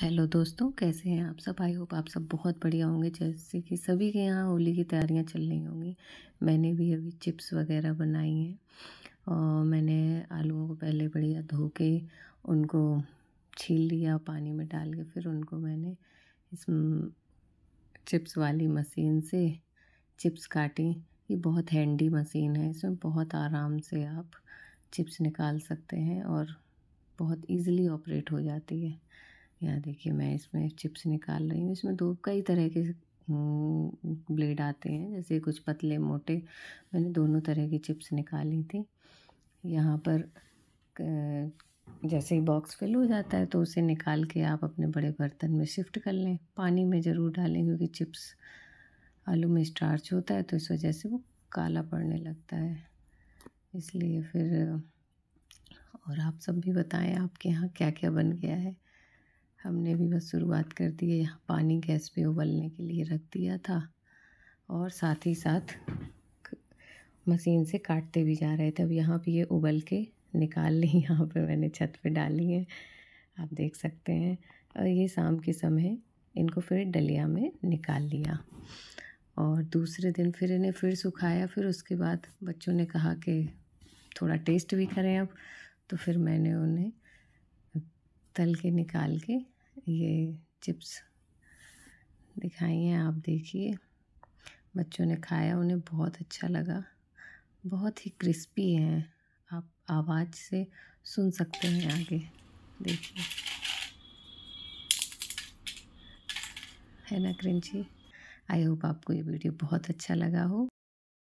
hello दोस्तों कैसे हैं आप सब आई होप आप सब बहुत बढ़िया होंगे जैसे कि सभी के यहाँ होली की तैयारियाँ चल रही होंगी मैंने भी अभी चिप्स वगैरह बनाई हैं और मैंने आलूओं को पहले बढ़िया धो के उनको छील लिया पानी में डाल के फिर उनको मैंने इस चिप्स वाली मशीन से चिप्स काटी ये बहुत हैंडी मशीन है इसमें बहुत आराम से आप चिप्स निकाल सकते हैं और बहुत ईज़िली ऑपरेट हो जाती है यहाँ देखिए मैं इसमें चिप्स निकाल रही हूँ इसमें दो कई तरह के हम्म, ब्लेड आते हैं जैसे कुछ पतले मोटे मैंने दोनों तरह की चिप्स निकाली थी यहाँ पर जैसे ही बॉक्स फिल हो जाता है तो उसे निकाल के आप अपने बड़े बर्तन में शिफ्ट कर लें पानी में ज़रूर डालें क्योंकि चिप्स आलू में स्टार्च होता है तो इस वजह से वो काला पड़ने लगता है इसलिए फिर और आप सब भी बताएं आपके यहाँ क्या क्या बन गया है हमने भी बस शुरुआत कर दी है यहाँ पानी गैस पे उबलने के लिए रख दिया था और साथ ही साथ मशीन से काटते भी जा रहे थे अब यहाँ पे ये यह उबल के निकाल ली यहाँ पे मैंने छत पे डाली है आप देख सकते हैं और ये शाम के समय इनको फिर डलिया में निकाल लिया और दूसरे दिन फिर इन्हें फिर सुखाया फिर उसके बाद बच्चों ने कहा कि थोड़ा टेस्ट भी करें अब तो फिर मैंने उन्हें तल के निकाल के ये चिप्स दिखाई हैं आप देखिए बच्चों ने खाया उन्हें बहुत अच्छा लगा बहुत ही क्रिस्पी हैं आप आवाज़ से सुन सकते हैं आगे देखिए है ना क्रंची आई होप आपको ये वीडियो बहुत अच्छा लगा हो